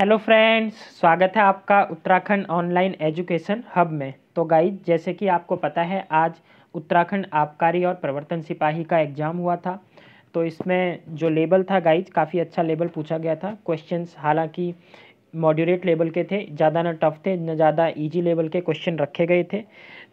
hello friends स्वागत है आपका उत्तराखंड ऑनलाइन एजुकेशन हब में तो गाइज जैसे कि आपको पता है आज उत्तराखंड आबकारी और प्रवर्तन सिपाही का एग्ज़ाम हुआ था तो इसमें जो लेबल था गाइज काफ़ी अच्छा लेबल पूछा गया था क्वेश्चंस हालांकि मॉड्यूरेट लेवल के थे ज़्यादा ना टफ़ थे ना ज़्यादा इजी लेवल के क्वेश्चन रखे गए थे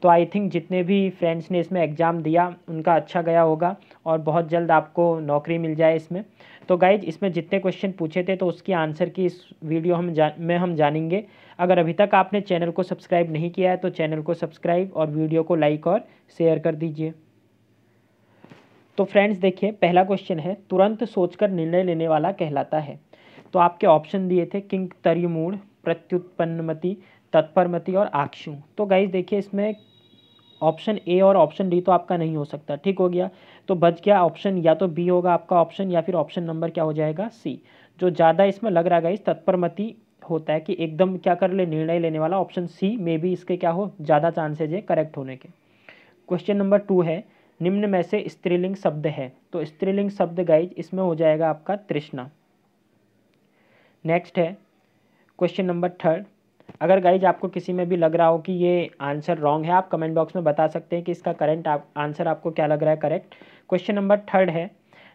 तो आई थिंक जितने भी फ्रेंड्स ने इसमें एग्ज़ाम दिया उनका अच्छा गया होगा और बहुत जल्द आपको नौकरी मिल जाए इसमें तो गाइज इसमें जितने क्वेश्चन पूछे थे तो उसकी आंसर की इस वीडियो हम जा में हम जानेंगे अगर अभी तक आपने चैनल को सब्सक्राइब नहीं किया है तो चैनल को सब्सक्राइब और वीडियो को लाइक और शेयर कर दीजिए तो फ्रेंड्स देखिए पहला क्वेश्चन है तुरंत सोचकर निर्णय लेने वाला कहलाता है तो आपके ऑप्शन दिए थे किंग तरिमूढ़ प्रत्युत्पन्नमति तत्परमति और आक्षु तो गाइज देखिए इसमें ऑप्शन ए और ऑप्शन डी तो आपका नहीं हो सकता ठीक हो गया तो बच गया ऑप्शन या तो बी होगा आपका ऑप्शन या फिर ऑप्शन नंबर क्या हो जाएगा सी जो ज़्यादा इसमें लग रहा है गाइज तत्परमति होता है कि एकदम क्या कर ले निर्णय लेने वाला ऑप्शन सी में भी इसके क्या हो ज़्यादा चांसेज है करेक्ट होने के क्वेश्चन नंबर टू है निम्न में से स्त्रीलिंग शब्द है तो स्त्रीलिंग शब्द गाइज इसमें हो जाएगा आपका तृष्णा नेक्स्ट है क्वेश्चन नंबर थर्ड अगर गाइज आपको किसी में भी लग रहा हो कि ये आंसर रॉन्ग है आप कमेंट बॉक्स में बता सकते हैं कि इसका करेंट आप, आंसर आपको क्या लग रहा है करेक्ट क्वेश्चन नंबर थर्ड है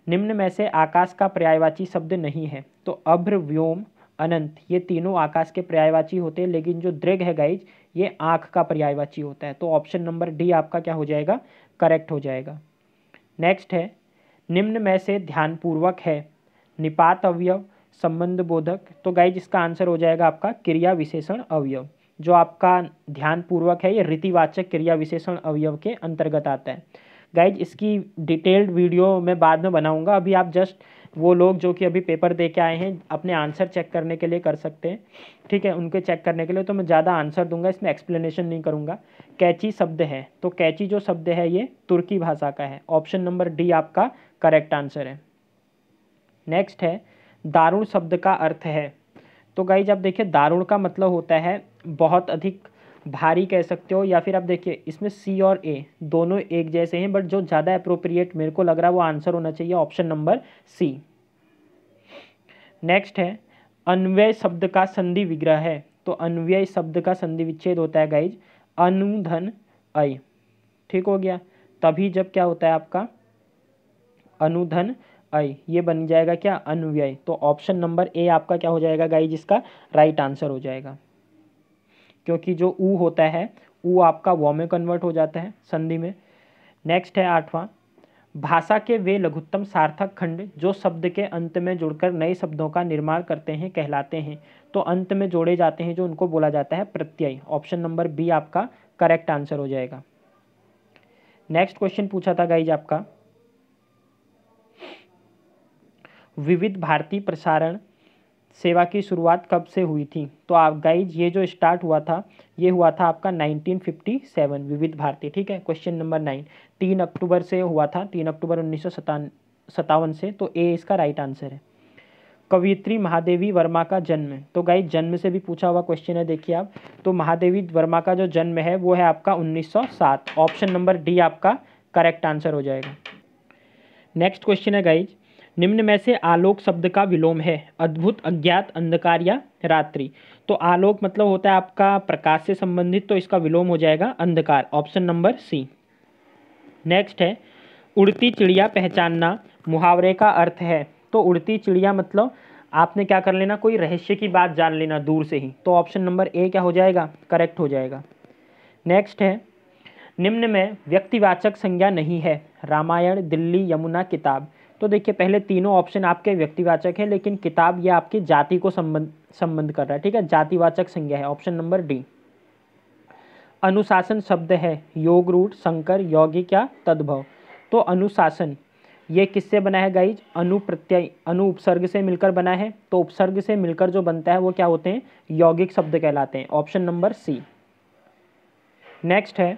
निम्न में से आकाश का पर्यायवाची शब्द नहीं है तो अभ्र व्योम अनंत ये तीनों आकाश के पर्यायवाची होते हैं लेकिन जो दृग है गाइज ये आँख का पर्यायवाची होता है तो ऑप्शन नंबर डी आपका क्या हो जाएगा करेक्ट हो जाएगा नेक्स्ट है निम्न में से ध्यानपूर्वक है निपात अवयव संबंध बोधक तो गाइज इसका आंसर हो जाएगा आपका क्रिया विशेषण अवयव जो आपका ध्यान पूर्वक है ये रीतिवाचक क्रिया विशेषण अवयव के अंतर्गत आता है गाइज इसकी डिटेल्ड वीडियो मैं बाद में बनाऊंगा अभी आप जस्ट वो लोग जो कि अभी पेपर दे के आए हैं अपने आंसर चेक करने के लिए कर सकते हैं ठीक है उनके चेक करने के लिए तो मैं ज़्यादा आंसर दूंगा इसमें एक्सप्लेनेशन नहीं करूँगा कैची शब्द है तो कैची जो शब्द है ये तुर्की भाषा का है ऑप्शन नंबर डी आपका करेक्ट आंसर है नेक्स्ट है दारुण शब्द का अर्थ है तो गाइज आप देखिए दारुण का मतलब होता है बहुत अधिक भारी कह सकते हो या फिर आप देखिए इसमें सी और ए दोनों एक जैसे हैं बट जो ज़्यादा अप्रोप्रिएट मेरे को लग रहा है वो आंसर होना चाहिए ऑप्शन नंबर सी नेक्स्ट है अन्वय शब्द का संधि विग्रह है तो अन्वय शब्द का संधि विच्छेद होता है गाइज अनुधन अय ठीक हो गया तभी जब क्या होता है आपका अनुधन आई ये बन जाएगा क्या अनुव्यय तो ऑप्शन नंबर ए आपका क्या हो जाएगा गाई जिसका राइट right आंसर हो जाएगा क्योंकि जो ऊ होता है ऊ आपका वॉ में कन्वर्ट हो जाता है संधि में नेक्स्ट है आठवां भाषा के वे लघुत्तम सार्थक खंड जो शब्द के अंत में जुड़कर नए शब्दों का निर्माण करते हैं कहलाते हैं तो अंत में जोड़े जाते हैं जो उनको बोला जाता है प्रत्यय ऑप्शन नंबर बी आपका करेक्ट आंसर हो जाएगा नेक्स्ट क्वेश्चन पूछा था गाइज आपका विविध भारती प्रसारण सेवा की शुरुआत कब से हुई थी तो आप गाइज ये जो स्टार्ट हुआ था ये हुआ था आपका 1957 विविध भारती ठीक है क्वेश्चन नंबर नाइन तीन अक्टूबर से हुआ था तीन अक्टूबर उन्नीस सतावन से तो ए इसका राइट आंसर है कवित्री महादेवी वर्मा का जन्म तो गाइज जन्म से भी पूछा हुआ क्वेश्चन है देखिए आप तो महादेवी वर्मा का जो जन्म है वो है आपका उन्नीस ऑप्शन नंबर डी आपका करेक्ट आंसर हो जाएगा नेक्स्ट क्वेश्चन है गाइज निम्न में से आलोक शब्द का विलोम है अद्भुत अज्ञात अंधकार या रात्रि तो आलोक मतलब होता है आपका प्रकाश से संबंधित तो इसका विलोम हो जाएगा अंधकार ऑप्शन नंबर सी नेक्स्ट है उड़ती चिड़िया पहचानना मुहावरे का अर्थ है तो उड़ती चिड़िया मतलब आपने क्या कर लेना कोई रहस्य की बात जान लेना दूर से ही तो ऑप्शन नंबर ए क्या हो जाएगा करेक्ट हो जाएगा नेक्स्ट है निम्न में व्यक्तिवाचक संज्ञा नहीं है रामायण दिल्ली यमुना किताब तो देखिए पहले तीनों ऑप्शन आपके व्यक्तिवाचक है लेकिन किताब यह आपकी जाति को संबंध संबंध कर रहा है ठीक है जातिवाचक संज्ञा है ऑप्शन नंबर डी अनुशासन शब्द है योग रूट शंकर यौगिक या तद्भव तो अनुशासन ये किससे बना है गाइज अनु प्रत्यय अनु उपसर्ग से मिलकर बना है तो उपसर्ग से मिलकर जो बनता है वो क्या होते हैं यौगिक शब्द कहलाते हैं ऑप्शन नंबर सी नेक्स्ट है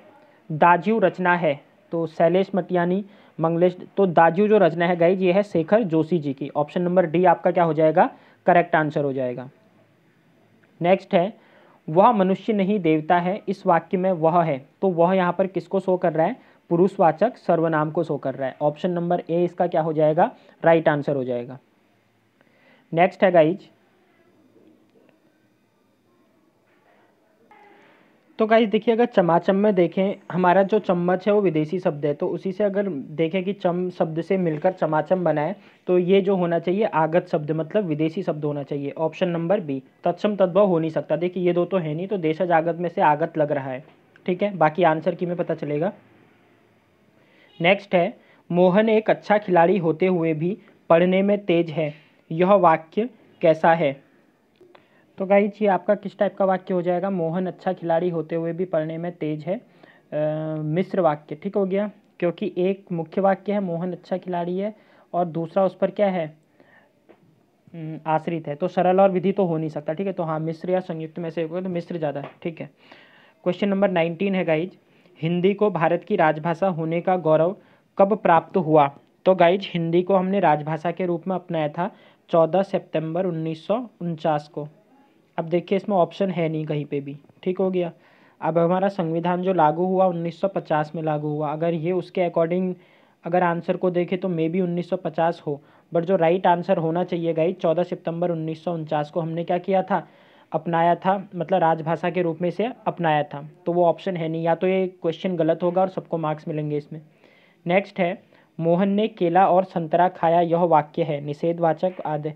दाजीव रचना है तो शैलेश मटियानी मंगलेश तो दाजू जो रचना है गाइज ये है शेखर जोशी जी की ऑप्शन नंबर डी आपका क्या हो जाएगा करेक्ट आंसर हो जाएगा नेक्स्ट है वह मनुष्य नहीं देवता है इस वाक्य में वह है तो वह यहाँ पर किसको शो कर रहा है पुरुषवाचक सर्वनाम को शो कर रहा है ऑप्शन नंबर ए इसका क्या हो जाएगा राइट right आंसर हो जाएगा नेक्स्ट है गाइज तो गाइज देखिए अगर चमाचम में देखें हमारा जो चम्मच है वो विदेशी शब्द है तो उसी से अगर देखें कि चम शब्द से मिलकर चमाचम बनाए तो ये जो होना चाहिए आगत शब्द मतलब विदेशी शब्द होना चाहिए ऑप्शन नंबर बी तत्सम तद्भव हो नहीं सकता देखिए ये दो तो है नहीं तो देशज आगत में से आगत लग रहा है ठीक है बाकी आंसर की में पता चलेगा नेक्स्ट है मोहन एक अच्छा खिलाड़ी होते हुए भी पढ़ने में तेज है यह वाक्य कैसा है तो गाइज ये आपका किस टाइप का वाक्य हो जाएगा मोहन अच्छा खिलाड़ी होते हुए भी पढ़ने में तेज है आ, मिस्र वाक्य ठीक हो गया क्योंकि एक मुख्य वाक्य है मोहन अच्छा खिलाड़ी है और दूसरा उस पर क्या है हम्म, आश्रित है तो सरल और विधि तो हो नहीं सकता ठीक है तो हाँ मिस्र या संयुक्त में से तो मिस्र ज़्यादा है ठीक है क्वेश्चन नंबर नाइनटीन है गाइज हिंदी को भारत की राजभाषा होने का गौरव कब प्राप्त हुआ तो गाइज हिंदी को हमने राजभाषा के रूप में अपनाया था चौदह सितंबर उन्नीस को अब देखिए इसमें ऑप्शन है नहीं कहीं पे भी ठीक हो गया अब हमारा संविधान जो लागू हुआ 1950 में लागू हुआ अगर ये उसके अकॉर्डिंग अगर आंसर को देखें तो मे बी 1950 हो बट जो राइट आंसर होना चाहिए गाई चौदह सितंबर उन्नीस को हमने क्या किया था अपनाया था मतलब राजभाषा के रूप में से अपनाया था तो वो ऑप्शन है नहीं या तो ये क्वेश्चन गलत होगा और सबको मार्क्स मिलेंगे इसमें नेक्स्ट है मोहन ने केला और संतरा खाया यह वाक्य है निषेधवाचक आदि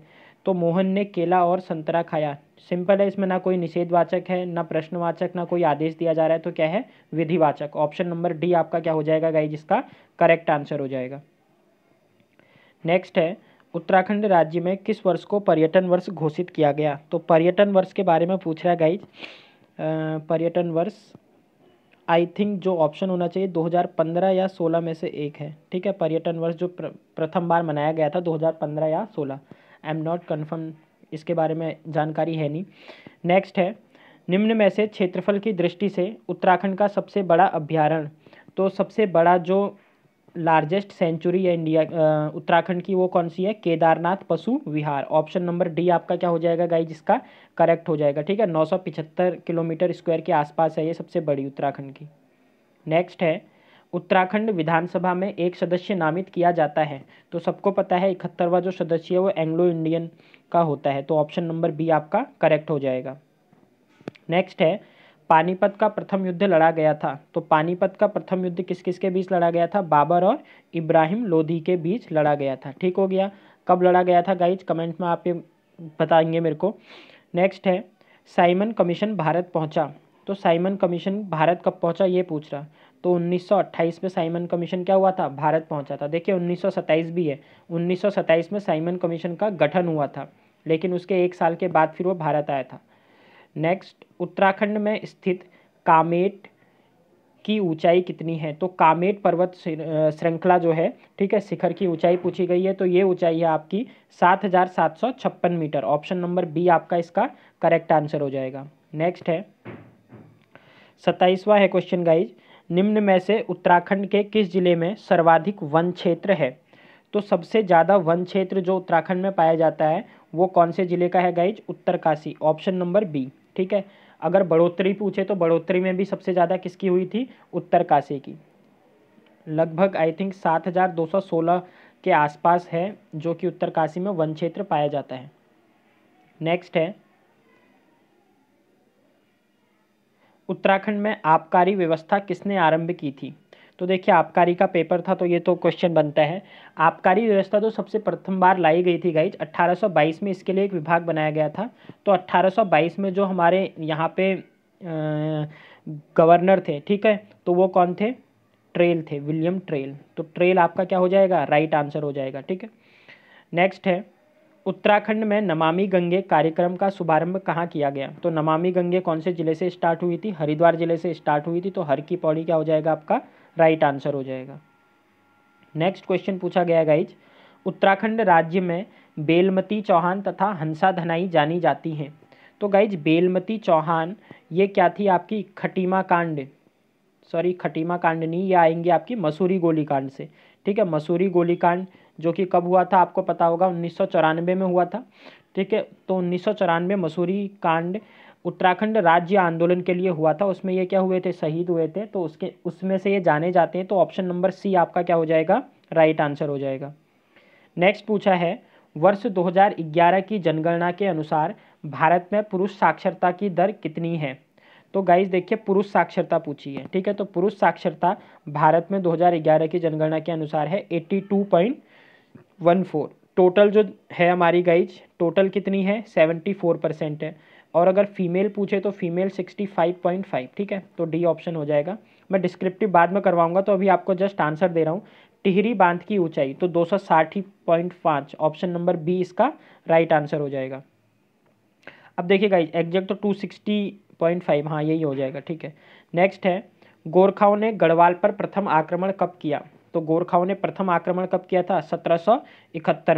तो मोहन ने केला और संतरा खाया सिंपल है इसमें ना कोई निषेधवाचक है ना प्रश्नवाचक ना कोई आदेश दिया जा रहा है तो क्या है विधिवाचक ऑप्शन नंबर डी आपका क्या हो जाएगा गाई जिसका करेक्ट आंसर हो जाएगा नेक्स्ट है उत्तराखंड राज्य में किस वर्ष को पर्यटन वर्ष घोषित किया गया तो पर्यटन वर्ष के बारे में पूछ रहा है गाइज पर्यटन वर्ष आई थिंक जो ऑप्शन होना चाहिए 2015 या 16 में से एक है ठीक है पर्यटन वर्ष जो प्रथम बार मनाया गया था 2015 या आई एम नॉट कन्फर्म इसके बारे में जानकारी है नहीं नेक्स्ट है निम्न में से क्षेत्रफल की दृष्टि से उत्तराखंड का सबसे बड़ा अभ्यारण तो सबसे बड़ा जो लार्जेस्ट सेंचुरी है इंडिया उत्तराखंड की वो कौन सी है केदारनाथ पशु विहार ऑप्शन नंबर डी आपका क्या हो जाएगा गाई जिसका करेक्ट हो जाएगा ठीक है नौ किलोमीटर स्क्वायर के आसपास है ये सबसे बड़ी उत्तराखंड की नेक्स्ट है उत्तराखंड विधानसभा में एक सदस्य नामित किया जाता है तो सबको पता है इकहत्तरवा जो सदस्य है वो एंग्लो इंडियन का होता है तो ऑप्शन नंबर बी आपका करेक्ट हो जाएगा नेक्स्ट है पानीपत का प्रथम युद्ध लड़ा गया था तो पानीपत का प्रथम युद्ध किस किस के बीच लड़ा गया था बाबर और इब्राहिम लोधी के बीच लड़ा गया था ठीक हो गया कब लड़ा गया था गाइज कमेंट में आप ये बताएंगे मेरे को नेक्स्ट है साइमन कमीशन भारत पहुंचा तो साइमन कमीशन भारत कब पहुंचा ये पूछ रहा तो 1928 में साइमन कमीशन क्या हुआ था भारत पहुंचा था देखिए 1927 भी है 1927 में साइमन कमीशन का गठन हुआ था लेकिन उसके एक साल के बाद फिर वो भारत आया था नेक्स्ट उत्तराखंड में स्थित कामेट की ऊंचाई कितनी है तो कामेट पर्वत श्रृंखला जो है ठीक है शिखर की ऊंचाई पूछी गई है तो ये ऊंचाई है आपकी सात हज़ार सात सौ छप्पन मीटर ऑप्शन नंबर बी आपका इसका करेक्ट आंसर हो जाएगा नेक्स्ट है सत्ताईसवा है क्वेश्चन गाइज निम्न में से उत्तराखंड के किस जिले में सर्वाधिक वन क्षेत्र है तो सबसे ज़्यादा वन क्षेत्र जो उत्तराखंड में पाया जाता है वो कौन से ज़िले का है guys Uttarkashi option number B ठीक है अगर बढ़ोतरी पूछे तो बढ़ोतरी में भी सबसे ज़्यादा किसकी हुई थी उत्तरकाशी की लगभग आई थिंक सात हज़ार दो सौ सोलह के आसपास है जो कि उत्तरकाशी में वन क्षेत्र पाया जाता है नेक्स्ट है उत्तराखंड में आबकारी व्यवस्था किसने आरंभ की थी तो देखिए आबकारी का पेपर था तो ये तो क्वेश्चन बनता है आबकारी व्यवस्था तो सबसे प्रथम बार लाई गई थी गाइज 1822 में इसके लिए एक विभाग बनाया गया था तो 1822 में जो हमारे यहाँ पे गवर्नर थे ठीक है तो वो कौन थे ट्रेल थे विलियम ट्रेल तो ट्रेल आपका क्या हो जाएगा राइट आंसर हो जाएगा ठीक है नेक्स्ट है उत्तराखंड में नमामि गंगे कार्यक्रम का शुभारंभ कहाँ किया गया तो नमामि गंगे कौन से जिले से स्टार्ट हुई थी हरिद्वार जिले से स्टार्ट हुई थी तो हर की पौड़ी क्या हो जाएगा आपका राइट आंसर हो जाएगा नेक्स्ट क्वेश्चन पूछा गया गाइज उत्तराखंड राज्य में बेलमती चौहान तथा हंसा धनाई जानी जाती हैं तो गाइज बेलमती चौहान ये क्या थी आपकी खटीमा कांड सॉरी खटीमा कांड नहीं ये आएंगे आपकी मसूरी गोलीकांड से ठीक है मसूरी गोलीकांड जो कि कब हुआ था आपको पता होगा उन्नीस में हुआ था ठीक है तो उन्नीस मसूरी कांड उत्तराखंड राज्य आंदोलन के लिए हुआ था उसमें ये क्या हुए थे शहीद हुए थे तो उसके उसमें से ये जाने जाते हैं तो ऑप्शन नंबर सी आपका क्या हो जाएगा राइट आंसर हो जाएगा नेक्स्ट पूछा है वर्ष 2011 की जनगणना के अनुसार भारत में पुरुष साक्षरता की दर कितनी है तो गाइज देखिए पुरुष साक्षरता पूछी है ठीक है तो पुरुष साक्षरता भारत में दो की जनगणना के अनुसार है एट्टी वन फोर टोटल जो है हमारी गाइज टोटल कितनी है सेवेंटी फोर परसेंट है और अगर फीमेल पूछे तो female sixty five point five ठीक है तो डी ऑप्शन हो जाएगा मैं डिस्क्रिप्टिव बाद में करवाऊंगा तो अभी आपको जस्ट आंसर दे रहा हूँ टिहरी बांध की ऊंचाई तो दो सौ साठ पॉइंट पाँच ऑप्शन नंबर बी इसका राइट आंसर हो जाएगा अब देखिए गाइज एग्जैक्ट तो टू सिक्सटी पॉइंट फाइव हाँ यही हो जाएगा ठीक है नेक्स्ट है गोरखाओं ने गढ़वाल पर प्रथम आक्रमण कब किया तो गोरखाओं ने प्रथम आक्रमण कब किया था सत्रह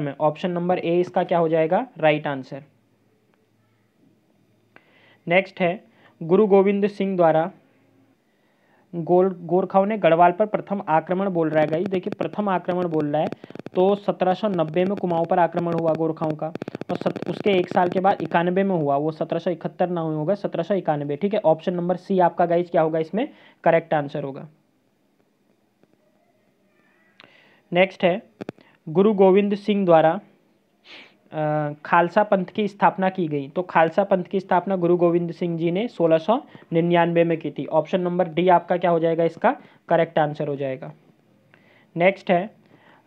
में ऑप्शन नंबर ए इसका क्या हो जाएगा राइट आंसर नेक्स्ट है गुरु गोविंद सिंह द्वारा गोल गोरखाओं ने गढ़वाल पर प्रथम आक्रमण बोल रहा है गई देखिए प्रथम आक्रमण बोल रहा है तो 1790 में कुमाऊं पर आक्रमण हुआ गोरखाओं का और सत, उसके एक साल के बाद इक्यानबे में हुआ वो 1771 ना हुए होगा सत्रह ठीक है ऑप्शन नंबर सी आपका गाइज क्या होगा इसमें करेक्ट आंसर होगा नेक्स्ट है गुरु गोविंद सिंह द्वारा खालसा पंथ की स्थापना की गई तो खालसा पंथ की स्थापना गुरु गोविंद सिंह जी ने 1699 में की थी ऑप्शन नंबर डी आपका क्या हो जाएगा इसका करेक्ट आंसर हो जाएगा नेक्स्ट है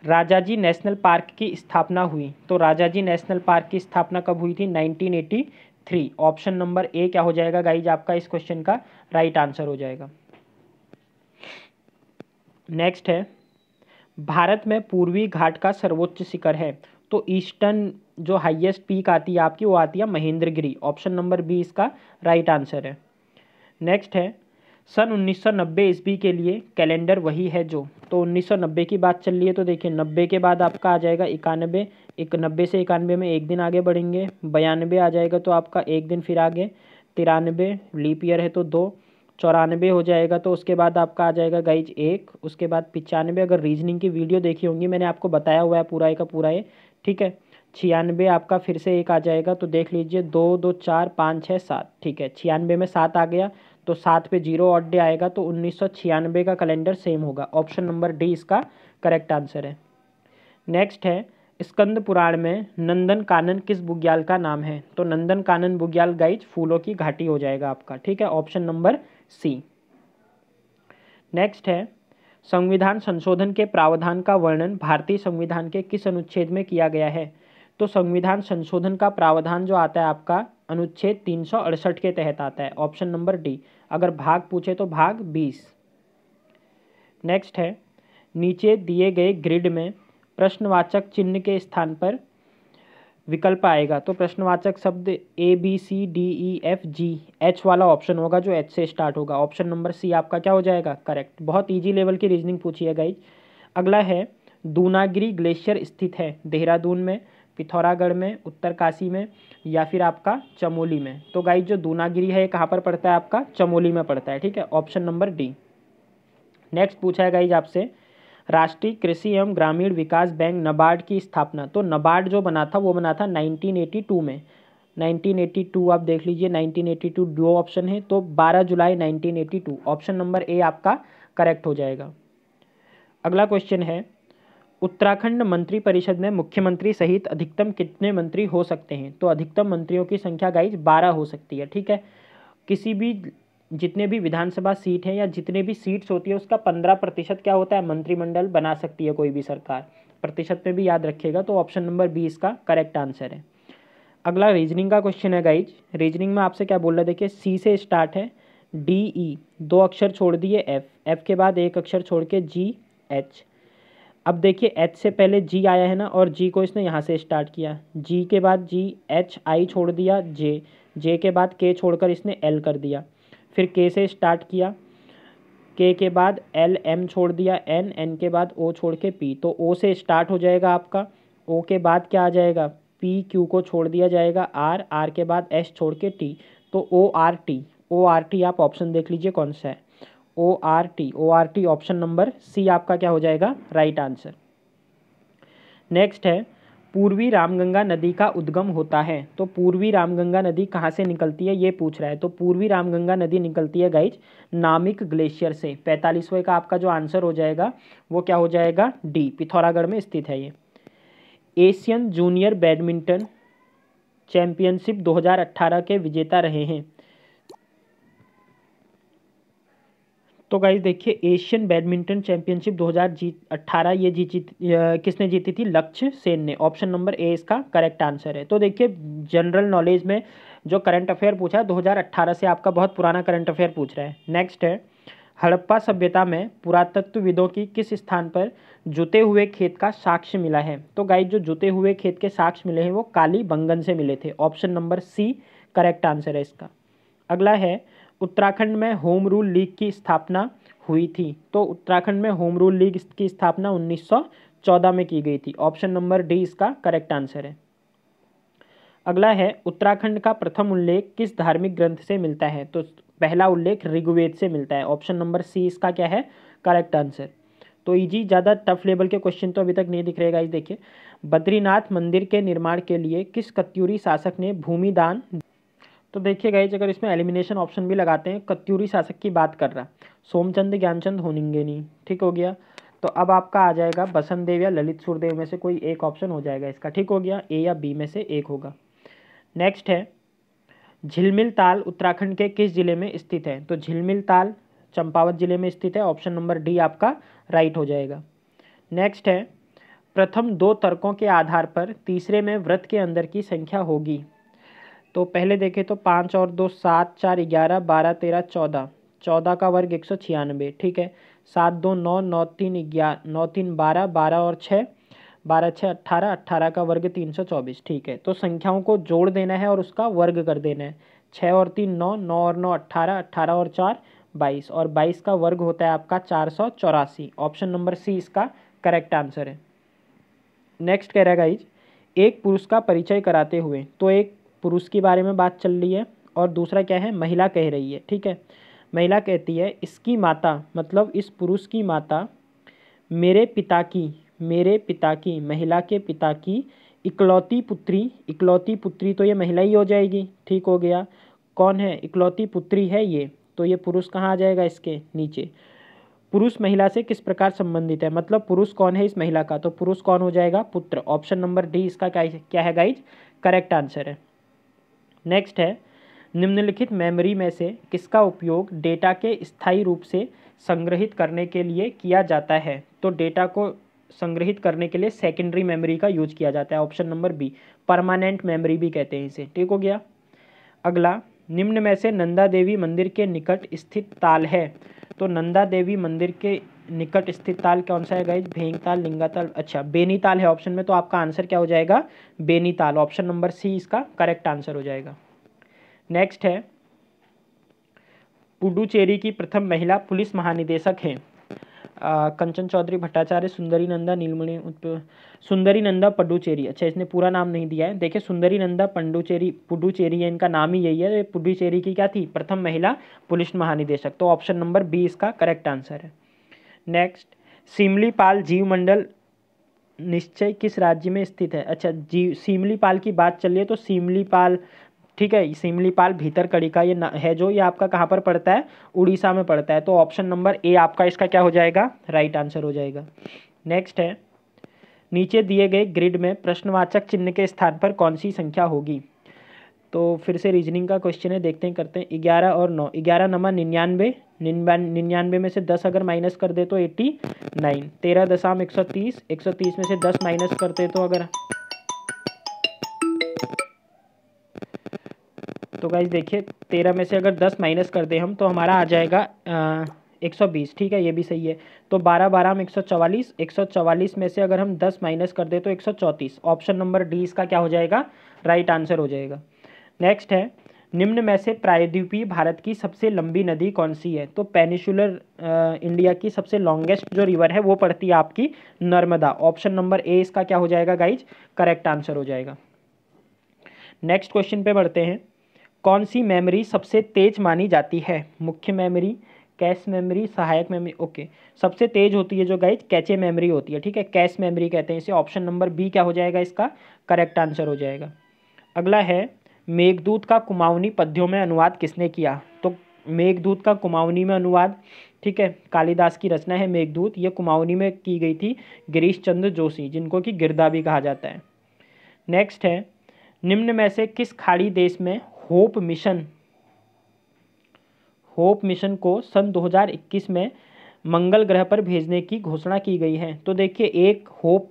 राजा जी नेशनल पार्क की स्थापना हुई तो राजा जी नेशनल पार्क की स्थापना कब हुई थी 1983 ऑप्शन नंबर ए क्या हो जाएगा गाइज आपका इस क्वेश्चन का राइट आंसर हो जाएगा नेक्स्ट है भारत में पूर्वी घाट का सर्वोच्च शिखर है तो ईस्टर्न जो हाईएस्ट पीक आती है आपकी वो आती है महेंद्रगिरी ऑप्शन नंबर बी इसका राइट आंसर है नेक्स्ट है सन 1990 ईस्वी के लिए कैलेंडर वही है जो तो 1990 की बात चल रही है तो देखिए नब्बे के बाद आपका आ जाएगा इक्यानबे एक नब्बे से इक्यानवे में एक दिन आगे बढ़ेंगे बयानबे आ जाएगा तो आपका एक दिन फिर आगे तिरानबे लीप ईयर है तो दो चौरानवे हो जाएगा तो उसके बाद आपका आ जाएगा गाइज एक उसके बाद पचानवे अगर रीजनिंग की वीडियो देखी होंगी मैंने आपको बताया हुआ है पूरा का पूरा ये ठीक है छियानवे आपका फिर से एक आ जाएगा तो देख लीजिए दो दो चार पाँच छः सात ठीक है छियानवे में सात आ गया तो सात पे जीरो ऑड डे आएगा तो उन्नीस सौ का कैलेंडर सेम होगा ऑप्शन नंबर डी इसका करेक्ट आंसर है नेक्स्ट है स्कंद पुराण में नंदन कानन किस बुग्याल का नाम है तो नंदन कानन बुग्याल गाइज फूलों की घाटी हो जाएगा आपका ठीक है ऑप्शन नंबर सी नेक्स्ट है संविधान संशोधन के प्रावधान का वर्णन भारतीय संविधान के किस अनुच्छेद में किया गया है तो संविधान संशोधन का प्रावधान जो आता है आपका अनुच्छेद तीन के तहत आता है ऑप्शन नंबर डी अगर भाग पूछे तो भाग बीस नेक्स्ट है नीचे दिए गए ग्रिड में प्रश्नवाचक चिन्ह के स्थान पर विकल्प आएगा तो प्रश्नवाचक शब्द A B C D E F G H वाला ऑप्शन होगा जो एच से स्टार्ट होगा ऑप्शन नंबर सी आपका क्या हो जाएगा करेक्ट बहुत ईजी लेवल की रीजनिंग पूछी है गाइज अगला है दूनागिरी ग्लेशियर स्थित है देहरादून में पिथौरागढ़ में उत्तरकाशी में या फिर आपका चमोली में तो गाइज जो दूनागिरी है कहाँ पर पड़ता है आपका चमोली में पड़ता है ठीक है ऑप्शन नंबर डी नेक्स्ट पूछा है गाइज आपसे राष्ट्रीय कृषि एवं ग्रामीण विकास बैंक नबार्ड की स्थापना तो नबार्ड जो बना था वो बना था 1982 में 1982 आप देख लीजिए 1982 दो ऑप्शन है तो 12 जुलाई 1982 ऑप्शन नंबर ए आपका करेक्ट हो जाएगा अगला क्वेश्चन है उत्तराखंड मंत्री परिषद में मुख्यमंत्री सहित अधिकतम कितने मंत्री हो सकते हैं तो अधिकतम मंत्रियों की संख्या गाइज बारह हो सकती है ठीक है किसी भी जितने भी विधानसभा सीट हैं या जितने भी सीट्स होती है उसका पंद्रह प्रतिशत क्या होता है मंत्रिमंडल बना सकती है कोई भी सरकार प्रतिशत में भी याद रखिएगा तो ऑप्शन नंबर बी इसका करेक्ट आंसर है अगला रीजनिंग का क्वेश्चन है गाइज रीजनिंग में आपसे क्या बोल रहा है देखिए सी से स्टार्ट है डी ई दो अक्षर छोड़ दिए एफ एफ के बाद एक अक्षर छोड़ के जी एच अब देखिए एच से पहले जी आया है ना और जी को इसने यहाँ से स्टार्ट किया जी के बाद जी एच आई छोड़ दिया जे जे के बाद के छोड़कर इसने एल कर दिया फिर के से स्टार्ट किया के के बाद एल एम छोड़ दिया एन एन के बाद ओ छोड़ के पी तो ओ से स्टार्ट हो जाएगा आपका ओ के बाद क्या आ जाएगा पी क्यू को छोड़ दिया जाएगा आर आर के बाद एस छोड़ के टी तो O R T O R T आप ऑप्शन देख लीजिए कौन सा है O R T O R T option number C आपका क्या हो जाएगा राइट right आंसर नेक्स्ट है पूर्वी रामगंगा नदी का उद्गम होता है तो पूर्वी रामगंगा नदी कहाँ से निकलती है ये पूछ रहा है तो पूर्वी रामगंगा नदी निकलती है गाइज नामिक ग्लेशियर से पैंतालीसवें का आपका जो आंसर हो जाएगा वो क्या हो जाएगा डी पिथौरागढ़ में स्थित है ये एशियन जूनियर बैडमिंटन चैंपियनशिप 2018 के विजेता रहे हैं तो गाइज देखिए एशियन बैडमिंटन चैंपियनशिप हज़ार जीत 18 ये जी जीत किसने जीती थी लक्ष्य सेन ने ऑप्शन नंबर ए इसका करेक्ट आंसर है तो देखिए जनरल नॉलेज में जो करंट अफेयर पूछा है 2018 से आपका बहुत पुराना करंट अफेयर पूछ रहा है नेक्स्ट है हड़प्पा सभ्यता में पुरातत्वविदों की किस स्थान पर जुते हुए खेत का साक्ष्य मिला है तो गाइज जो जुते हुए खेत के साक्ष्य मिले हैं वो काली बंगन से मिले थे option number C correct answer है इसका अगला है उत्तराखंड में होम रूल लीग की स्थापना हुई थी तो उत्तराखंड में होम रूल लीग की स्थापना 1914 में की गई थी ऑप्शन नंबर डी इसका करेक्ट आंसर है अगला है उत्तराखंड का प्रथम उल्लेख किस धार्मिक ग्रंथ से मिलता है तो पहला उल्लेख ऋग्वेद से मिलता है ऑप्शन नंबर सी इसका क्या है करेक्ट आंसर तो इजी ज़्यादा टफ लेवल के क्वेश्चन तो अभी तक नहीं दिख रहेगा इस देखिए बद्रीनाथ मंदिर के निर्माण के लिए किस कत्यूरी शासक ने भूमि दान तो देखिए गाइज अगर इसमें एलिमिनेशन ऑप्शन भी लगाते हैं कत्यूरी शासक की बात कर रहा सोमचंद ज्ञानचंद होनेंगे नहीं ठीक हो गया तो अब आपका आ जाएगा बसंत देव या ललित सूरदेव में से कोई एक ऑप्शन हो जाएगा इसका ठीक हो गया ए या बी में से एक होगा नेक्स्ट है झिलमिल ताल उत्तराखंड के किस जिले में स्थित है तो झिलमिल ताल चंपावत जिले में स्थित है ऑप्शन नंबर डी आपका राइट हो जाएगा नेक्स्ट है प्रथम दो तर्कों के आधार पर तीसरे में व्रत के अंदर की संख्या होगी तो पहले देखें तो पाँच और दो सात चार ग्यारह बारह तेरह चौदह चौदह का वर्ग एक सौ छियानवे ठीक है सात दो नौ नौ तीन ग्यारह नौ तीन बारह बारह और छः बारह छः अट्ठारह अट्ठारह का वर्ग तीन सौ चौबीस ठीक है तो संख्याओं को जोड़ देना है और उसका वर्ग कर देना है छः और तीन नौ नौ और नौ अट्ठारह अट्ठारह और चार बाईस और बाईस का वर्ग होता है आपका चार सौ चौरासी ऑप्शन नंबर सी इसका करेक्ट आंसर है नेक्स्ट कह रहा गाइज एक पुरुष का परिचय कराते हुए तो एक पुरुष के बारे में बात चल रही है और दूसरा क्या है महिला कह रही है ठीक है महिला कहती है इसकी माता मतलब इस पुरुष की माता मेरे पिता की मेरे पिता की महिला के पिता की इकलौती पुत्री इकलौती पुत्री तो ये महिला ही हो जाएगी ठीक हो गया कौन है इकलौती पुत्री है ये तो ये पुरुष कहाँ आ जाएगा इसके नीचे पुरुष महिला से किस प्रकार संबंधित है मतलब पुरुष कौन है इस महिला का तो पुरुष कौन हो जाएगा पुत्र ऑप्शन नंबर डी इसका क्या क्या है गाइज करेक्ट आंसर है नेक्स्ट है निम्नलिखित मेमोरी में से किसका उपयोग डेटा के स्थायी रूप से संग्रहित करने के लिए किया जाता है तो डेटा को संग्रहित करने के लिए सेकेंडरी मेमोरी का यूज किया जाता है option number B permanent memory भी कहते हैं इसे ठीक हो गया अगला निम्न में से नंदा देवी मंदिर के निकट स्थित ताल है तो नंदा देवी मंदिर के निकट स्थित ताल कौन सा है गाइज भेंगताल लिंगाताल अच्छा बेनीताल है ऑप्शन में तो आपका आंसर क्या हो जाएगा बेनीताल ऑप्शन नंबर सी इसका करेक्ट आंसर हो जाएगा नेक्स्ट है पुडुचेरी की प्रथम महिला पुलिस महानिदेशक हैं कंचन चौधरी भट्टाचार्य सुंदरी नंदा नीलमणि सुंदरी नंदा पडुचेरी अच्छा इसने पूरा नाम नहीं दिया है देखिए सुंदरी नंदा पंडुचेरी पुडुचेरी है इनका नाम ही यही है पुडुचेरी की क्या थी प्रथम महिला पुलिस महानिदेशक तो ऑप्शन नंबर बी इसका करेक्ट आंसर है नेक्स्ट सिमलीपाल जीव मंडल निश्चय किस राज्य में स्थित है अच्छा जी सिमलीपाल की बात चलिए तो सिमलीपाल ठीक है सिमलीपाल भीतर कड़ी का ये है जो ये आपका कहाँ पर पड़ता है उड़ीसा में पड़ता है तो ऑप्शन नंबर ए आपका इसका क्या हो जाएगा राइट आंसर हो जाएगा नेक्स्ट है नीचे दिए गए ग्रिड में प्रश्नवाचक चिन्ह के स्थान पर कौन सी संख्या होगी तो फिर से रीजनिंग का क्वेश्चन है देखते हैं करते हैं ग्यारह और नौ ग्यारह नवा निन्यानवे निन्यानवे में से दस अगर माइनस कर दे तो एट्टी नाइन तेरह दशाम एक सौ तीस एक सौ तीस में से दस माइनस करते तो अगर तो गाइज देखिए तेरह में से अगर दस माइनस कर दे हम तो हमारा आ जाएगा एक सौ बीस ठीक है ये भी सही है तो बारह बारह हम एक सौ चवालीस एक सौ चवालीस में से अगर हम दस माइनस कर दे तो एक सौ चौंतीस ऑप्शन नंबर डी इसका क्या हो जाएगा राइट आंसर हो जाएगा नेक्स्ट है निम्न में से प्रायद्वीपीय भारत की सबसे लंबी नदी कौन सी है तो पेनिशुलर इंडिया की सबसे लॉन्गेस्ट जो रिवर है वो पड़ती है आपकी नर्मदा ऑप्शन नंबर ए इसका क्या हो जाएगा गाइज करेक्ट आंसर हो जाएगा नेक्स्ट क्वेश्चन पे बढ़ते हैं कौन सी मेमोरी सबसे तेज मानी जाती है मुख्य मेमोरी कैश मेमोरी सहायक मेमोरी ओके सबसे तेज होती है जो गाइज कैचे मेमोरी होती है ठीक है कैश मेमोरी कहते हैं इसे ऑप्शन नंबर बी क्या हो जाएगा इसका करेक्ट आंसर हो जाएगा अगला है मेघदूत का कुमाऊनी पद्यों में अनुवाद किसने किया तो मेघदूत का कुमाऊनी में अनुवाद ठीक है कालिदास की रचना है मेघदूत ये कुमाऊनी में की गई थी गिरीश चंद्र जोशी जिनको कि गिरदा भी कहा जाता है नेक्स्ट है निम्न में से किस खाड़ी देश में होप मिशन होप मिशन को सन 2021 में मंगल ग्रह पर भेजने की घोषणा की गई है तो देखिए एक होप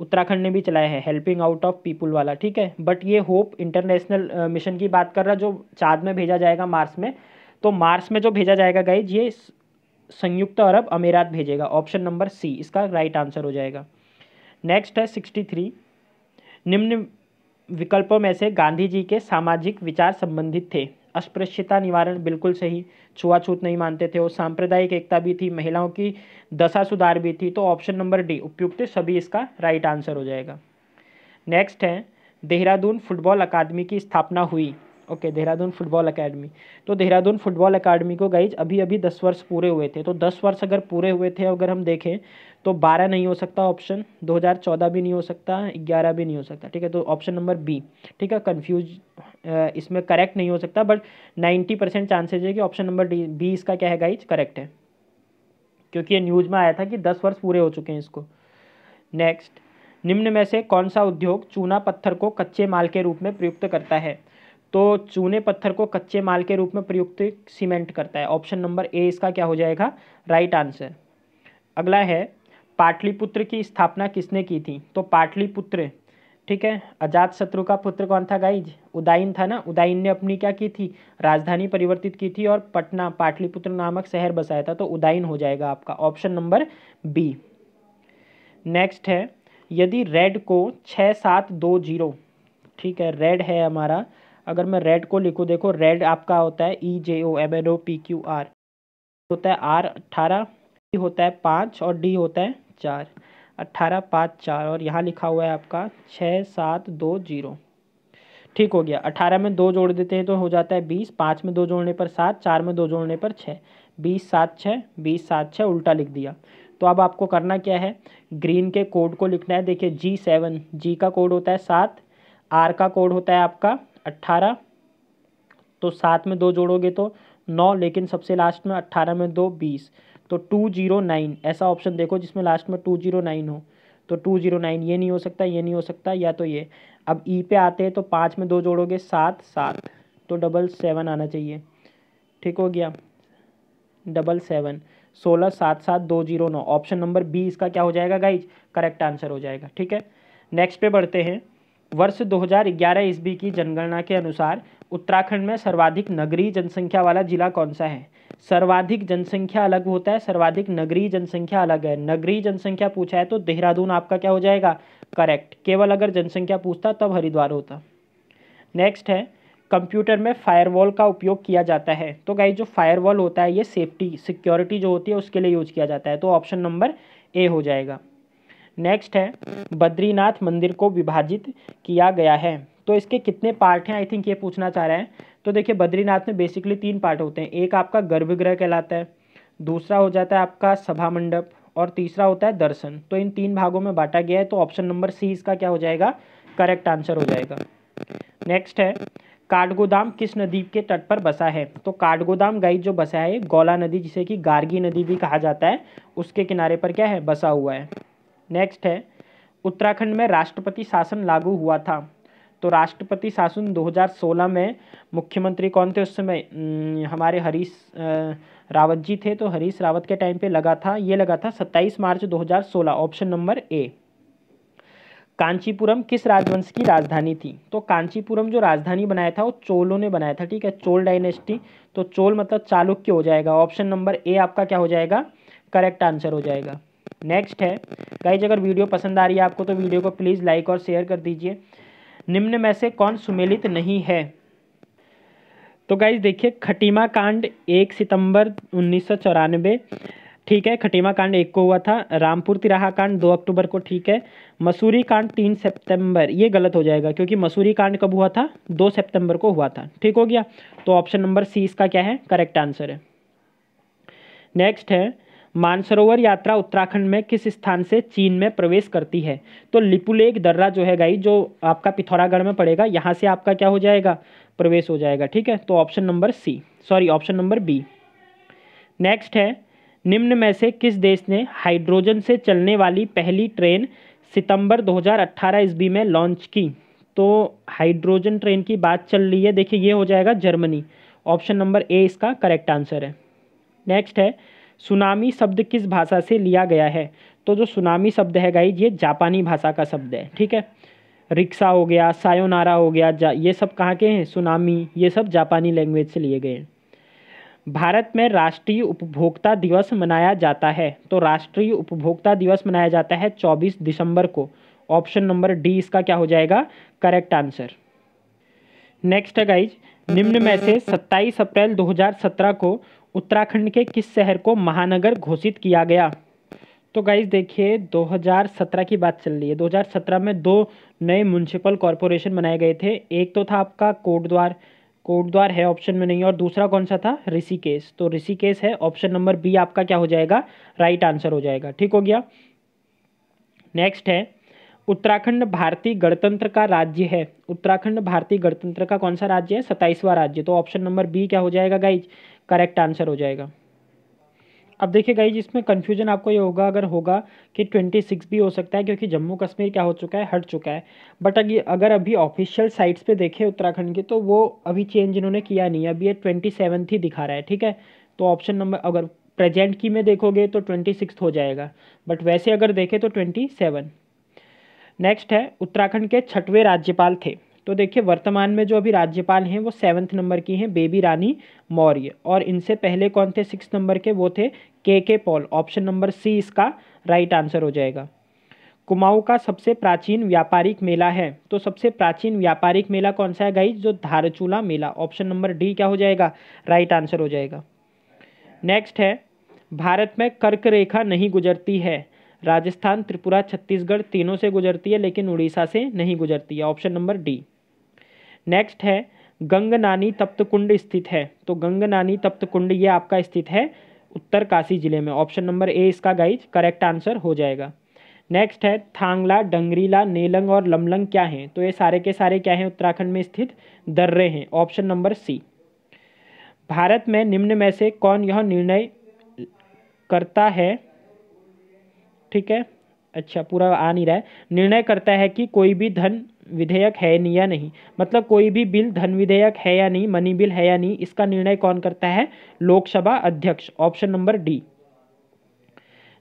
उत्तराखंड ने भी चलाया है हेल्पिंग आउट ऑफ पीपुल वाला ठीक है बट ये होप इंटरनेशनल मिशन की बात कर रहा जो चाँद में भेजा जाएगा मार्स में तो मार्स में जो भेजा जाएगा गाइज ये संयुक्त अरब अमीरात भेजेगा ऑप्शन नंबर सी इसका राइट आंसर हो जाएगा नेक्स्ट है सिक्सटी थ्री निम्न विकल्पों में से गांधी जी के सामाजिक विचार संबंधित थे अस्पृश्यता निवारण बिल्कुल सही छुआछूत नहीं मानते थे और सांप्रदायिक एकता भी थी महिलाओं की दशा सुधार भी थी तो ऑप्शन नंबर डी उपयुक्त सभी इसका राइट आंसर हो जाएगा नेक्स्ट है देहरादून फुटबॉल अकादमी की स्थापना हुई ओके देहरादून फुटबॉल अकेडमी तो देहरादून फुटबॉल एकेडमी को गाइज अभी अभी दस वर्ष पूरे हुए थे तो दस वर्ष अगर पूरे हुए थे अगर हम देखें तो बारह नहीं हो सकता ऑप्शन दो हज़ार चौदह भी नहीं हो सकता ग्यारह भी नहीं हो सकता ठीक है तो ऑप्शन नंबर बी ठीक है कन्फ्यूज इसमें करेक्ट नहीं हो सकता बट नाइन्टी परसेंट चांसेज है कि ऑप्शन नंबर डी बी इसका क्या है गाइज करेक्ट है क्योंकि ये न्यूज़ में आया था कि दस वर्ष पूरे हो चुके हैं इसको नेक्स्ट निम्न में से कौन सा उद्योग चूना पत्थर को कच्चे माल के रूप में प्रयुक्त करता है तो चूने पत्थर को कच्चे माल के रूप में प्रयुक्त सीमेंट करता है ऑप्शन नंबर ए इसका क्या हो जाएगा राइट आंसर अगला है पाटलिपुत्र की स्थापना किसने की थी तो पाटलिपुत्र ठीक है अजात शत्रु का पुत्र कौन था गाइज उदाइन था ना उदाइन ने अपनी क्या की थी राजधानी परिवर्तित की थी और पटना पाटलिपुत्र नामक शहर बसाया था तो उदाइन हो जाएगा आपका ऑप्शन नंबर बी नेक्स्ट है यदि रेड को छः सात दो जीरो ठीक है रेड है हमारा अगर मैं रेड को लिखूँ देखो रेड आपका होता है E J O M N O P Q R होता है आर अट्ठारह ई होता है पाँच और डी होता है चार अट्ठारह पाँच चार और यहाँ लिखा हुआ है आपका छः सात दो जीरो ठीक हो गया अठारह में दो जोड़ देते हैं तो हो जाता है बीस पाँच में दो जोड़ने पर सात चार में दो जोड़ने पर छः बीस सात छः बीस सात छः उल्टा लिख दिया तो अब आपको करना क्या है ग्रीन के कोड को लिखना है देखिए जी सेवन जी का कोड होता है सात आर का कोड होता है आपका अट्ठारह तो सात में दो जोड़ोगे तो नौ लेकिन सबसे लास्ट में अट्ठारह में दो बीस तो टू जीरो नाइन ऐसा ऑप्शन देखो जिसमें लास्ट में टू जीरो नाइन हो तो टू जीरो नाइन ये नहीं हो सकता ये नहीं हो सकता या तो ये अब ई e पे आते हैं तो पाँच में दो जोड़ोगे सात सात तो डबल सेवन आना चाहिए ठीक हो गया डबल सेवन सोलह सात सात दो जीरो नौ ऑप्शन नंबर बी इसका क्या हो जाएगा गाइज करेक्ट आंसर हो जाएगा ठीक है नेक्स्ट पे बढ़ते हैं वर्ष 2011 ईस्वी की जनगणना के अनुसार उत्तराखंड में सर्वाधिक नगरीय जनसंख्या वाला जिला कौन सा है सर्वाधिक जनसंख्या अलग होता है सर्वाधिक नगरीय जनसंख्या अलग है नगरीय जनसंख्या पूछा है तो देहरादून आपका क्या हो जाएगा करेक्ट केवल अगर जनसंख्या पूछता तब हरिद्वार होता नेक्स्ट है कंप्यूटर में फायरवॉल का उपयोग किया जाता है तो गाई जो फायरवॉल होता है ये सेफ्टी सिक्योरिटी जो होती है उसके लिए यूज किया जाता है तो ऑप्शन नंबर ए हो जाएगा नेक्स्ट है बद्रीनाथ मंदिर को विभाजित किया गया है तो इसके कितने पार्ट हैं आई थिंक ये पूछना चाह रहे हैं तो देखिए बद्रीनाथ में बेसिकली तीन पार्ट होते हैं एक आपका गर्भगृह कहलाता है दूसरा हो जाता है आपका सभा मंडप और तीसरा होता है दर्शन तो इन तीन भागों में बांटा गया है तो ऑप्शन नंबर सी इसका क्या हो जाएगा करेक्ट आंसर हो जाएगा नेक्स्ट है काठगोदाम किस नदी के तट पर बसा है तो काठगोदाम गाइड जो बसा है गौला नदी जिसे कि गार्गी नदी भी कहा जाता है उसके किनारे पर क्या है बसा हुआ है नेक्स्ट है उत्तराखंड में राष्ट्रपति शासन लागू हुआ था तो राष्ट्रपति शासन 2016 में मुख्यमंत्री कौन थे उस समय हमारे हरीश रावत जी थे तो हरीश रावत के टाइम पे लगा था ये लगा था 27 March 2016 option number A Kanchipuram किस राजवंश की राजधानी थी तो कांचीपुरम जो राजधानी बनाया था वो चोलों ने बनाया था ठीक है चोल डायनेस्टी तो चोल मतलब चालुक्य हो जाएगा ऑप्शन नंबर ए आपका क्या हो जाएगा करेक्ट आंसर हो जाएगा नेक्स्ट है गाइज अगर वीडियो पसंद आ रही है आपको तो वीडियो को प्लीज़ लाइक और शेयर कर दीजिए निम्न में से कौन सुमेलित नहीं है तो गाइज देखिए खटीमा कांड एक सितंबर उन्नीस ठीक है खटीमा कांड एक को हुआ था रामपुर तिराहा कांड दो अक्टूबर को ठीक है मसूरी कांड तीन सितंबर ये गलत हो जाएगा क्योंकि मसूरी कांड कब हुआ था दो सितंबर को हुआ था ठीक हो गया तो ऑप्शन नंबर सी इसका क्या है करेक्ट आंसर है नेक्स्ट है मानसरोवर यात्रा उत्तराखंड में किस स्थान से चीन में प्रवेश करती है तो लिपुलेक दर्रा जो है गाई जो आपका पिथौरागढ़ में पड़ेगा यहाँ से आपका क्या हो जाएगा प्रवेश हो जाएगा ठीक है तो option number C sorry option number B next है निम्न में से किस देश ने हाइड्रोजन से चलने वाली पहली ट्रेन सितंबर 2018 ईस्वी में लॉन्च की तो हाइड्रोजन ट्रेन की बात चल रही है देखिए ये हो जाएगा जर्मनी ऑप्शन नंबर ए इसका करेक्ट आंसर है नेक्स्ट है सुनामी शब्द किस भाषा से लिया गया है तो जो सुनामी शब्द है गाइज ये जापानी भाषा का शब्द है ठीक है रिक्शा हो गया सायोनारा हो गया जा ये सब कहाँ के हैं सुनामी ये सब जापानी लैंग्वेज से लिए गए हैं भारत में राष्ट्रीय उपभोक्ता दिवस मनाया जाता है तो राष्ट्रीय उपभोक्ता दिवस मनाया जाता है 24 दिसंबर को ऑप्शन नंबर डी इसका क्या हो जाएगा करेक्ट आंसर नेक्स्ट है गाइज निम्न में से 27 अप्रैल 2017 को उत्तराखंड के किस शहर को महानगर घोषित किया गया तो गाइज देखिए 2017 की बात चल रही है 2017 में दो नए म्यूनसिपल कॉरपोरेशन बनाए गए थे एक तो था आपका कोटद्वार कोटद्वार है ऑप्शन में नहीं और दूसरा कौन सा था ऋषिकेश तो ऋषिकेश है ऑप्शन नंबर बी आपका क्या हो जाएगा राइट आंसर हो जाएगा ठीक हो गया नेक्स्ट है उत्तराखंड भारतीय गणतंत्र का राज्य है उत्तराखंड भारतीय गणतंत्र का कौन सा राज्य है सताइसवा राज्य तो ऑप्शन नंबर बी क्या हो जाएगा गाइज करेक्ट आंसर हो जाएगा अब देखिए गाइज इसमें कन्फ्यूजन आपको ये होगा अगर होगा कि ट्वेंटी सिक्स भी हो सकता है क्योंकि जम्मू कश्मीर क्या हो चुका है हट चुका है बट अगर अगर अभी ऑफिशियल साइट्स पे देखें उत्तराखंड के तो वो अभी चेंज इन्होंने किया नहीं है अभी ये ट्वेंटी सेवन ही दिखा रहा है ठीक है तो ऑप्शन नंबर अगर प्रेजेंट की में देखोगे तो ट्वेंटी सिक्स हो जाएगा बट वैसे अगर देखें तो ट्वेंटी सेवन नेक्स्ट है उत्तराखंड के छठवें राज्यपाल थे तो देखिए वर्तमान में जो अभी राज्यपाल हैं वो सेवन्थ नंबर की हैं बेबी रानी मौर्य और इनसे पहले कौन थे सिक्स नंबर के वो थे के के पॉल ऑप्शन नंबर सी इसका राइट आंसर हो जाएगा कुमाऊँ का सबसे प्राचीन व्यापारिक मेला है तो सबसे प्राचीन व्यापारिक मेला कौन सा है गाई जो धारचूला मेला ऑप्शन नंबर डी क्या हो जाएगा राइट आंसर हो जाएगा नेक्स्ट है भारत में कर्क रेखा नहीं गुजरती है राजस्थान त्रिपुरा छत्तीसगढ़ तीनों से गुजरती है लेकिन उड़ीसा से नहीं गुजरती है ऑप्शन नंबर डी नेक्स्ट है गंगनानी तप्तकुंड स्थित है तो गंगनानी तप्तकुंड ये आपका स्थित है उत्तर काशी जिले में ऑप्शन नंबर ए इसका गाइज करेक्ट आंसर हो जाएगा नेक्स्ट है थांगला डंगरीला नेलंग और लमलंग क्या हैं तो ये सारे के सारे क्या हैं उत्तराखंड में स्थित दर्रे हैं ऑप्शन नंबर सी भारत में निम्न में से कौन यह निर्णय करता है ठीक है अच्छा पूरा आ नहीं रहा है निर्णय करता है कि कोई भी धन विधेयक है नहीं या नहीं मतलब कोई भी बिल धन विधेयक है या नहीं मनी बिल है या नहीं इसका निर्णय कौन करता है लोकसभा अध्यक्ष ऑप्शन नंबर डी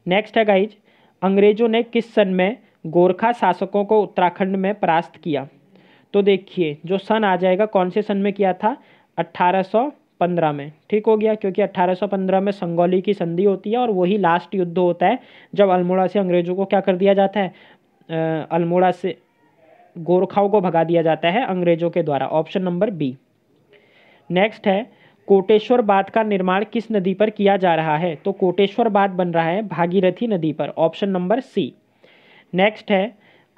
नेक्स्ट है गाइज अंग्रेजों ने किस सन में गोरखा शासकों को उत्तराखंड में परास्त किया तो देखिए जो सन आ जाएगा कौन से सन में किया था अट्ठारह पंद्रह में ठीक हो गया क्योंकि 1815 में संगौली की संधि होती है और वही लास्ट युद्ध होता है जब अल्मोड़ा से अंग्रेज़ों को क्या कर दिया जाता है अल्मोड़ा से गोरखाओं को भगा दिया जाता है अंग्रेज़ों के द्वारा ऑप्शन नंबर बी नेक्स्ट है कोटेश्वर बांध का निर्माण किस नदी पर किया जा रहा है तो कोटेश्वर बांध बन रहा है भागीरथी नदी पर ऑप्शन नंबर सी नेक्स्ट है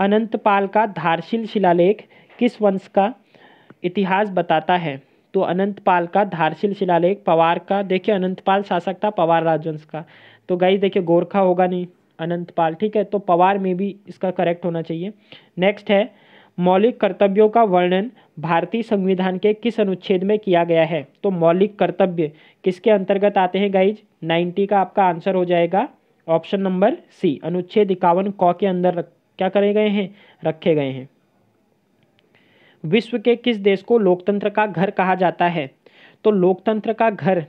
अनंतपाल का धारशील शिलालेख किस वंश का इतिहास बताता है तो अनंतपाल का धारशील शिलालेख पवार का देखिए अनंतपाल शासक था पवार राजवंश का तो गाइज देखिए गोरखा होगा नहीं अनंतपाल ठीक है तो पवार में भी इसका करेक्ट होना चाहिए नेक्स्ट है मौलिक कर्तव्यों का वर्णन भारतीय संविधान के किस अनुच्छेद में किया गया है तो मौलिक कर्तव्य किसके अंतर्गत आते हैं गाइज नाइन्टी का आपका आंसर हो जाएगा ऑप्शन नंबर सी अनुच्छेद इक्यावन कौ के अंदर रख, क्या करे गए हैं रखे गए हैं विश्व के किस देश को लोकतंत्र का घर कहा जाता है तो लोकतंत्र का घर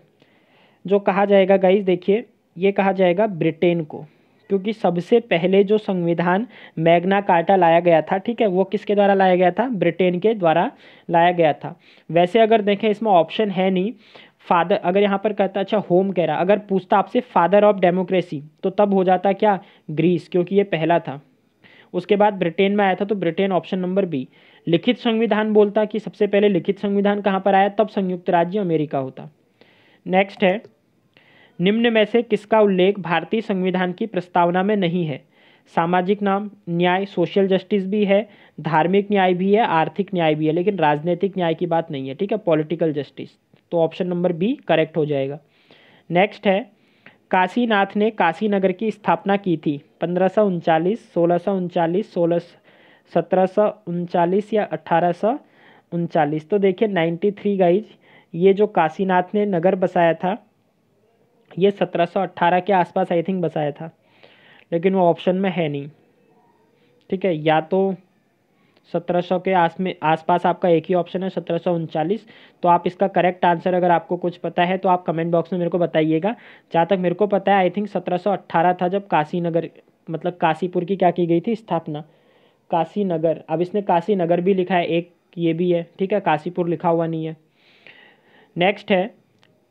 जो कहा जाएगा गाइज देखिए ये कहा जाएगा ब्रिटेन को क्योंकि सबसे पहले जो संविधान मैग्ना कार्टा लाया गया था ठीक है वो किसके द्वारा लाया गया था ब्रिटेन के द्वारा लाया गया था वैसे अगर देखें इसमें ऑप्शन है नहीं फादर अगर यहाँ पर कहता अच्छा होम कह रहा अगर पूछता आपसे फादर ऑफ डेमोक्रेसी तो तब हो जाता क्या ग्रीस क्योंकि ये पहला था उसके बाद ब्रिटेन में आया था तो ब्रिटेन ऑप्शन नंबर बी लिखित संविधान बोलता कि सबसे पहले लिखित संविधान कहाँ पर आया तब संयुक्त राज्य अमेरिका होता नेक्स्ट है निम्न में से किसका उल्लेख भारतीय संविधान की प्रस्तावना में नहीं है सामाजिक नाम न्याय सोशल जस्टिस भी है धार्मिक न्याय भी है आर्थिक न्याय भी है लेकिन राजनीतिक न्याय की बात नहीं है ठीक है पॉलिटिकल जस्टिस तो ऑप्शन नंबर बी करेक्ट हो जाएगा नेक्स्ट है काशीनाथ ने काशी नगर की स्थापना की थी पंद्रह सौ उनचालीस सोलह सौ उनचालीस सोलह सत्रह या अट्ठारह तो देखिए 93 गाइज ये जो काशीनाथ ने नगर बसाया था ये 1718 के आसपास आई थिंक बसाया था लेकिन वो ऑप्शन में है नहीं ठीक है या तो 1700 के आस में आसपास आपका एक ही ऑप्शन है सत्रह तो आप इसका करेक्ट आंसर अगर आपको कुछ पता है तो आप कमेंट बॉक्स में मेरे को बताइएगा जहाँ तक मेरे को पता है आई थिंक 1718 था जब काशी नगर मतलब काशीपुर की क्या की गई थी स्थापना काशी नगर अब इसने काशी नगर भी लिखा है एक ये भी है ठीक है काशीपुर लिखा हुआ नहीं है नेक्स्ट है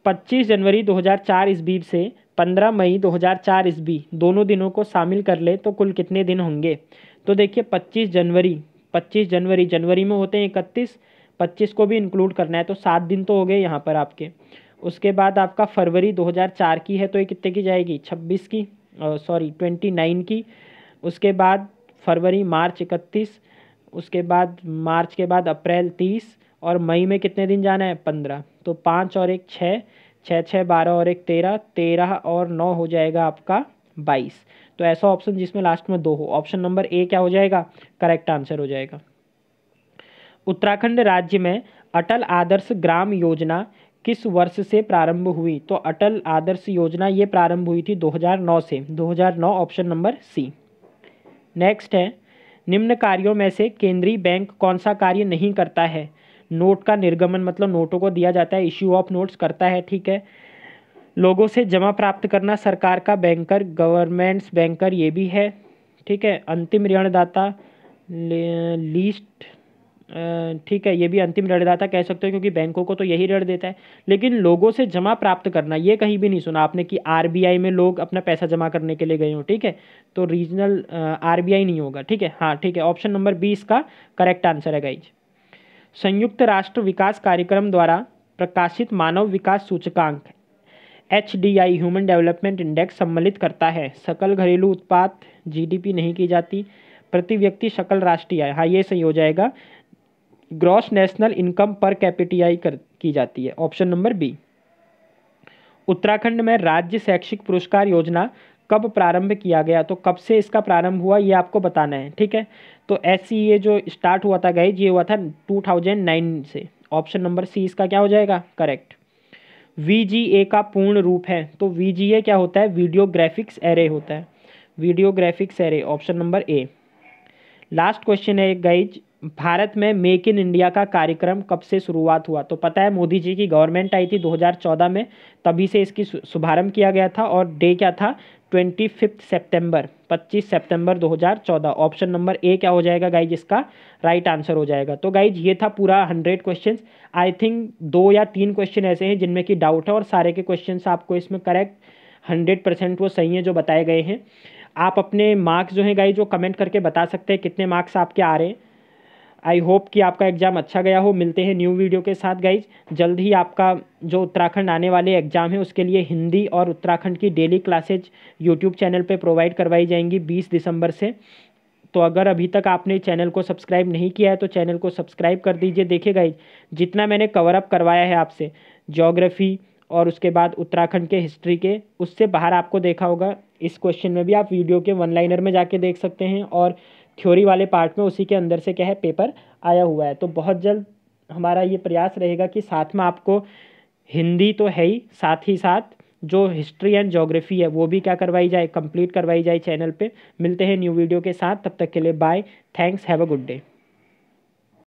25 जनवरी 2004 ईस्वी से 15 मई 2004 ईस्वी दोनों दिनों को शामिल कर ले तो कुल कितने दिन होंगे तो देखिए 25 जनवरी 25 जनवरी जनवरी में होते हैं इकतीस पच्चीस को भी इंक्लूड करना है तो सात दिन तो हो गए यहाँ पर आपके उसके बाद आपका फरवरी 2004 की है तो ये कितने की जाएगी 26 की सॉरी 29 की उसके बाद फरवरी मार्च इकतीस उसके बाद मार्च के बाद अप्रैल तीस और मई में कितने दिन जाना है पंद्रह तो पाँच और एक छः छः छः बारह और एक तेरह तेरह और नौ हो जाएगा आपका बाईस तो ऐसा ऑप्शन जिसमें लास्ट में दो हो ऑप्शन नंबर ए क्या हो जाएगा करेक्ट आंसर हो जाएगा उत्तराखंड राज्य में अटल आदर्श ग्राम योजना किस वर्ष से प्रारंभ हुई तो अटल आदर्श योजना ये प्रारंभ हुई थी 2009 से 2009 ऑप्शन नंबर सी नेक्स्ट है निम्न कार्यों में से केंद्रीय बैंक कौन सा कार्य नहीं करता है नोट का निर्गमन मतलब नोटों को दिया जाता है इश्यू ऑफ नोट्स करता है ठीक है लोगों से जमा प्राप्त करना सरकार का बैंकर गवर्नमेंट्स बैंकर ये भी है ठीक है अंतिम ऋणदाता लीस्ट ठीक है ये भी अंतिम ऋणदाता कह सकते हो क्योंकि बैंकों को तो यही ऋण देता है लेकिन लोगों से जमा प्राप्त करना ये कहीं भी नहीं सुना आपने कि आरबीआई में लोग अपना पैसा जमा करने के लिए गए हों ठीक है तो रीजनल आरबीआई नहीं होगा ठीक है हाँ ठीक है ऑप्शन नंबर बी इसका करेक्ट आंसर है गाइज संयुक्त राष्ट्र विकास कार्यक्रम द्वारा प्रकाशित मानव विकास सूचकांक H D I human development index सम्मिलित करता है सकल घरेलू उत्पाद जी नहीं की जाती प्रति व्यक्ति सकल राष्ट्रीय हाँ ये सही हो जाएगा ग्रॉस नेशनल इनकम पर कैपिटीआई कर की जाती है ऑप्शन नंबर बी उत्तराखंड में राज्य शैक्षिक पुरस्कार योजना कब प्रारंभ किया गया तो कब से इसका प्रारंभ हुआ ये आपको बताना है ठीक है तो एस ये जो स्टार्ट हुआ था गई ये हुआ था 2009 से ऑप्शन नंबर सी इसका क्या हो जाएगा करेक्ट वी का पूर्ण रूप है तो वी क्या होता है वीडियोग्राफिक्स एरे होता है video graphics array option number A last question है गाइज भारत में मेक इन इंडिया का कार्यक्रम कब से शुरुआत हुआ तो पता है मोदी जी की गवर्नमेंट आई थी 2014 में तभी से इसकी शुभारंभ किया गया था और डे क्या था ट्वेंटी फिफ्थ सेप्टेम्बर पच्चीस सेप्टेम्बर 2014 ऑप्शन नंबर ए क्या हो जाएगा गाइज इसका राइट right आंसर हो जाएगा तो गाइज ये था पूरा हंड्रेड क्वेश्चन आई थिंक दो या तीन क्वेश्चन ऐसे हैं जिनमें कि डाउट है और सारे के क्वेश्चन आपको इसमें करेक्ट हंड्रेड परसेंट वो सही है जो बताए गए हैं आप अपने मार्क्स जो हैं गाइज वो कमेंट करके बता सकते हैं कितने मार्क्स आपके आ रहे हैं आई होप कि आपका एग्ज़ाम अच्छा गया हो मिलते हैं न्यू वीडियो के साथ गाइज जल्द ही आपका जो उत्तराखंड आने वाले एग्ज़ाम है उसके लिए हिंदी और उत्तराखंड की डेली क्लासेज यूट्यूब चैनल पर प्रोवाइड करवाई जाएंगी बीस दिसंबर से तो अगर अभी तक आपने चैनल को सब्सक्राइब नहीं किया है तो चैनल को सब्सक्राइब कर दीजिए देखिए गाइज जितना मैंने कवरअप करवाया है आपसे जोग्राफ़ी और उसके बाद उत्तराखंड के हिस्ट्री के उससे बाहर आपको देखा होगा इस क्वेश्चन में भी आप वीडियो के वन लाइनर में जाके देख सकते हैं और थ्योरी वाले पार्ट में उसी के अंदर से क्या है पेपर आया हुआ है तो बहुत जल्द हमारा ये प्रयास रहेगा कि साथ में आपको हिंदी तो है ही साथ ही साथ जो हिस्ट्री एंड जोग्राफी है वो भी क्या करवाई जाए कंप्लीट करवाई जाए चैनल पे मिलते हैं न्यू वीडियो के साथ तब तक के लिए bye thanks have a good day